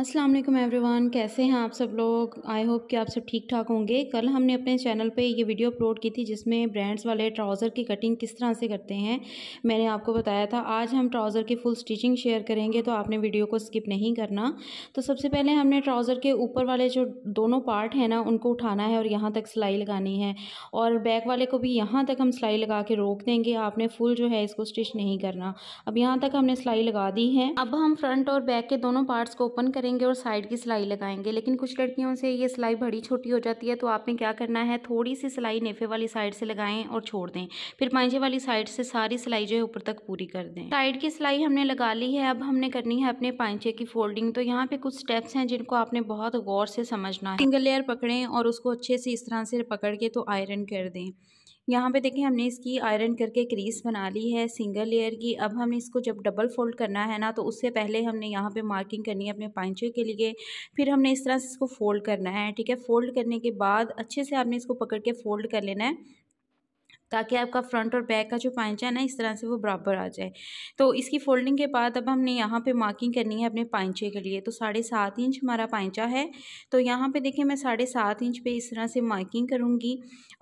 अस्सलाम वालेकुम एवरीवन कैसे हैं आप सब लोग आई होप कि आप सब ठीक ठाक होंगे कल हमने अपने चैनल पे ये वीडियो अपलोड की थी जिसमें ब्रांड्स वाले ट्राउज़र की कटिंग किस तरह से करते हैं मैंने आपको बताया था आज हम ट्राउज़र की फुल स्टिचिंग शेयर करेंगे तो आपने वीडियो को स्किप नहीं करना तो सबसे पहले हमने ट्राउज़र के ऊपर वाले जो दोनों पार्ट हैं ना उनको उठाना है और यहाँ तक सिलाई लगानी है और बैक वाले को भी यहाँ तक हम सिलाई लगा के रोक देंगे आपने फुल जो है इसको स्टिच नहीं करना अब यहाँ तक हमने सिलाई लगा दी है अब हम फ्रंट और बैक के दोनों पार्ट्स को ओपन करें करेंगे और साइड की सिलाई लगाएंगे लेकिन कुछ लड़कियों से ये सिलाई बड़ी छोटी हो जाती है तो आपने क्या करना है थोड़ी सी सिलाई नेफे वाली साइड से लगाएं और छोड़ दें फिर पांजे वाली साइड से सारी सिलाई जो है ऊपर तक पूरी कर दें साइड की सिलाई हमने लगा ली है अब हमने करनी है अपने पांचे की फोल्डिंग तो यहाँ पे कुछ स्टेप्स हैं जिनको आपने बहुत गौर से समझना है सिंगल लेयर पकड़ें और उसको अच्छे से इस तरह से पकड़ के तो आयरन कर दें यहाँ पे देखें हमने इसकी आयरन करके क्रीस बना ली है सिंगल लेयर की अब हमने इसको जब डबल फोल्ड करना है ना तो उससे पहले हमने यहाँ पे मार्किंग करनी है अपने पाइचे के लिए फिर हमने इस तरह से इसको फोल्ड करना है ठीक है फोल्ड करने के बाद अच्छे से आपने इसको पकड़ के फोल्ड कर लेना है ताकि आपका फ्रंट और बैक का जो पाइंचन है इस तरह से वो बराबर आ जाए तो इसकी फोल्डिंग के बाद अब हमने यहाँ पे मार्किंग करनी है अपने पाइंचे के लिए तो साढ़े सात इंच हमारा पाइंचा है तो यहाँ पे देखिए मैं साढ़े सात इंच पे इस तरह से मार्किंग करूँगी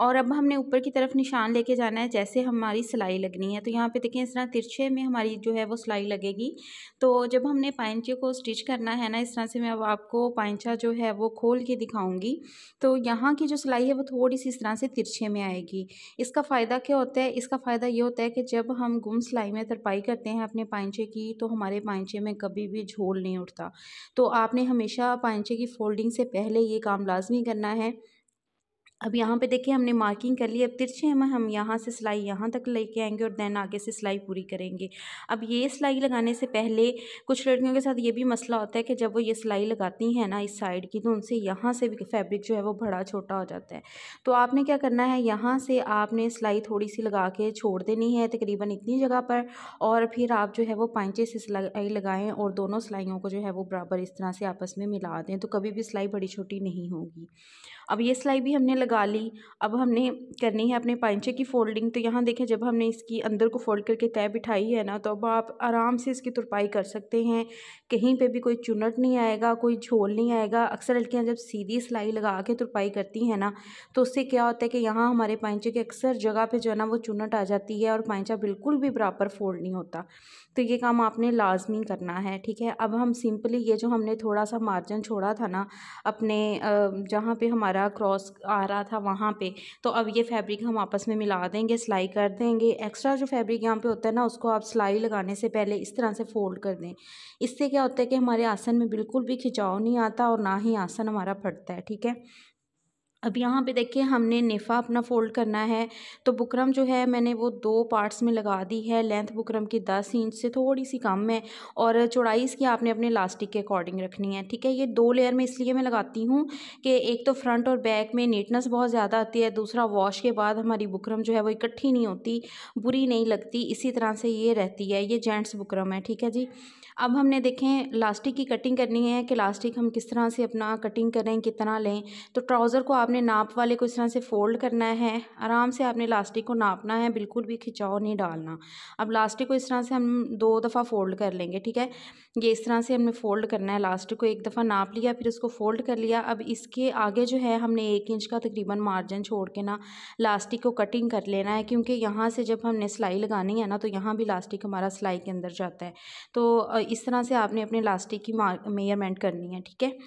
और अब हमने ऊपर की तरफ निशान लेके जाना है जैसे हमारी सिलाई लगनी है तो यहाँ पर देखें इस तरह तिरछे में हमारी जो है वो सिलाई लगेगी तो जब हमने पाइंचे को स्टिच करना है ना इस तरह से मैं अब आपको पाइंचा जो है वो खोल के दिखाऊँगी तो यहाँ की जो सिलाई है वो थोड़ी सी इस तरह से तिरछे में आएगी इसका फ़ायदा क्या होता है इसका फ़ायदा ये होता है कि जब हम गुम सिलाई में तरपाई करते हैं अपने पाइचे की तो हमारे पाइंचे में कभी भी झोल नहीं उठता तो आपने हमेशा पाइचे की फोल्डिंग से पहले ये काम लाजमी करना है अब यहाँ पे देखिए हमने मार्किंग कर ली अब तिरछे हम हम यहाँ से सिलाई यहाँ तक लेके आएंगे और देन आगे से सिलाई पूरी करेंगे अब ये सिलाई लगाने से पहले कुछ लड़कियों के साथ ये भी मसला होता है कि जब वो ये सिलाई लगाती हैं ना इस साइड की तो उनसे यहाँ से भी फैब्रिक जो है वो बड़ा छोटा हो जाता है तो आपने क्या करना है यहाँ से आपने सिलाई थोड़ी सी लगा के छोड़ देनी है तकरीबन इतनी जगह पर और फिर आप जो है वो पांचे से सिलाई लगाएँ और दोनों सिलाइयों को जो है वो बराबर इस तरह से आपस में मिला दें तो कभी भी सिलाई बड़ी छोटी नहीं होगी अब ये सिलाई भी हमने लगा ली अब हमने करनी है अपने पाइचे की फ़ोल्डिंग तो यहाँ देखें जब हमने इसकी अंदर को फ़ोल्ड करके तय बिठाई है ना तो अब आप आराम से इसकी तुरपाई कर सकते हैं कहीं पे भी कोई चुनट नहीं आएगा कोई झोल नहीं आएगा अक्सर लड़कियाँ जब सीधी सिलाई लगा के तुरपाई करती हैं ना तो उससे क्या होता है कि यहाँ हमारे पाइचे की अक्सर जगह पर जो है ना वो चुनट आ जाती है और पाइचा बिल्कुल भी बराबर फोल्ड नहीं होता तो ये काम आपने लाजमी करना है ठीक है अब हम सिंपली ये जो हमने थोड़ा सा मार्जिन छोड़ा था ना अपने जहाँ पर हमारा क्रॉस आ रहा रहा था वहाँ पे तो अब ये फैब्रिक हम आपस में मिला देंगे सिलाई कर देंगे एक्स्ट्रा जो फैब्रिक यहाँ पे होता है ना उसको आप सिलाई लगाने से पहले इस तरह से फोल्ड कर दें इससे क्या होता है कि हमारे आसन में बिल्कुल भी खिंचाव नहीं आता और ना ही आसन हमारा फटता है ठीक है अब यहाँ पे देखिए हमने निफ़ा अपना फ़ोल्ड करना है तो बुकरम जो है मैंने वो दो पार्ट्स में लगा दी है लेंथ बुकरम की दस इंच से थोड़ी सी कम है और चौड़ाई इसकी आपने अपने लास्टिक के अकॉर्डिंग रखनी है ठीक है ये दो लेयर में इसलिए मैं लगाती हूँ कि एक तो फ्रंट और बैक में नीटनेस बहुत ज़्यादा आती है दूसरा वॉश के बाद हमारी बुकरम जो है वो इकट्ठी नहीं होती बुरी नहीं लगती इसी तरह से ये रहती है ये जेंट्स बुकरम है ठीक है जी अब हमने देखें लास्टिक की कटिंग करनी है कि लास्टिक हम किस तरह से अपना कटिंग करें कितना लें तो ट्राउज़र को आप आपने नाप वाले को इस तरह से फोल्ड करना है आराम से आपने लास्टिक को नापना है बिल्कुल भी खिंचाव नहीं डालना अब लास्टिक को इस तरह से हम दो दफ़ा फोल्ड कर लेंगे ठीक है ये इस तरह से हमने फोल्ड करना है लास्टिक को एक दफ़ा नाप लिया फिर उसको फोल्ड कर लिया अब इसके आगे जो है हमने एक इंच का तकरीबन मार्जिन छोड़ के ना लास्टिक को कटिंग कर लेना है क्योंकि यहाँ से जब हमने सिलाई लगानी है ना तो यहाँ भी लास्टिक हमारा सिलाई के अंदर जाता है तो इस तरह से आपने अपने लास्टिक की मेयरमेंट करनी है ठीक है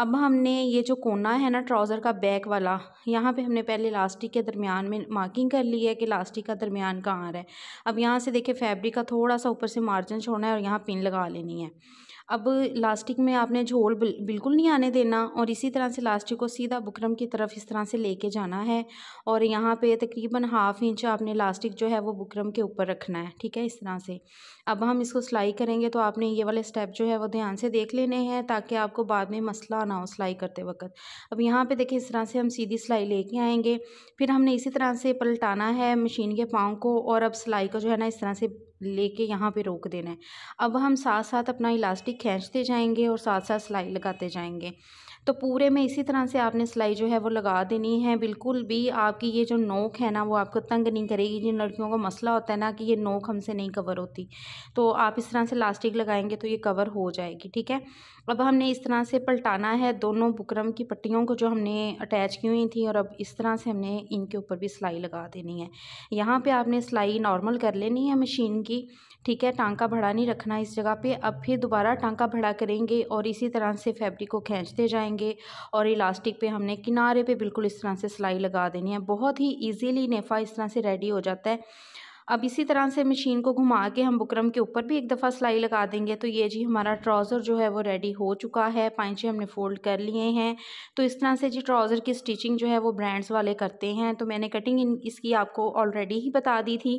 अब हमने ये जो कोना है ना ट्राउज़र का बैक वाला यहाँ पे हमने पहले लास्टिक के दरमियान में मार्किंग कर ली है कि लास्टिक का दरमियान कहाँ आ रहा है अब यहाँ से देखिए फैब्रिक का थोड़ा सा ऊपर से मार्जिन छोड़ना है और यहाँ पिन लगा लेनी है अब लास्टिक में आपने झोल बिल्कुल नहीं आने देना और इसी तरह से लास्टिक को सीधा बुकरम की तरफ इस तरह से लेके जाना है और यहाँ पे तकरीबन हाफ इंच आपने लास्टिक जो है वो बुकरम के ऊपर रखना है ठीक है इस तरह से अब हम इसको सिलाई करेंगे तो आपने ये वाले स्टेप जो है वो ध्यान से देख लेने हैं ताकि आपको बाद में मसला पतला ना हो सिलाई करते वक्त अब यहाँ पे देखिए इस तरह से हम सीधी सिलाई लेके आएंगे फिर हमने इसी तरह से पलटाना है मशीन के पाँव को और अब सिलाई का जो है ना इस तरह से लेके यहाँ पे रोक देना है अब हम साथ साथ अपना इलास्टिक खींचते जाएंगे और साथ साथ सिलाई लगाते जाएंगे तो पूरे में इसी तरह से आपने सिलाई जो है वो लगा देनी है बिल्कुल भी आपकी ये जो नोक है ना वो आपको तंग नहीं करेगी जिन लड़कियों का मसला होता है ना कि ये नोक हमसे नहीं कवर होती तो आप इस तरह से लास्टिक लगाएंगे तो ये कवर हो जाएगी ठीक है अब हमने इस तरह से पलटाना है दोनों बुकरम की पट्टियों को जो हमने अटैच की हुई थी और अब इस तरह से हमने इनके ऊपर भी सिलाई लगा देनी है यहाँ पर आपने सिलाई नॉर्मल कर लेनी है मशीन की रहेगी ठीक है टांका भड़ा नहीं रखना इस जगह पे अब फिर दोबारा टांका भड़ा करेंगे और इसी तरह से फैब्रिक को खींचते जाएंगे और इलास्टिक पे हमने किनारे पे बिल्कुल इस तरह से सिलाई लगा देनी है बहुत ही ईजीली नेफा इस तरह से रेडी हो जाता है अब इसी तरह से मशीन को घुमा के हम बुकरम के ऊपर भी एक दफ़ा सिलाई लगा देंगे तो ये जी हमारा ट्राउज़र जो है वो रेडी हो चुका है पाइचे हमने फ़ोल्ड कर लिए हैं तो इस तरह से जी ट्राउज़र की स्टिचिंग जो है वो ब्रांड्स वाले करते हैं तो मैंने कटिंग इसकी आपको ऑलरेडी ही बता दी थी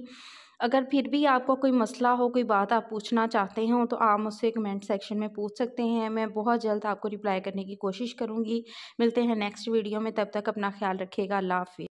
अगर फिर भी आपको कोई मसला हो कोई बात आप पूछना चाहते हो तो आप मुझसे कमेंट सेक्शन में पूछ सकते हैं मैं बहुत जल्द आपको रिप्लाई करने की कोशिश करूँगी मिलते हैं नेक्स्ट वीडियो में तब तक अपना ख्याल रखिएगा अल्लाह हाफि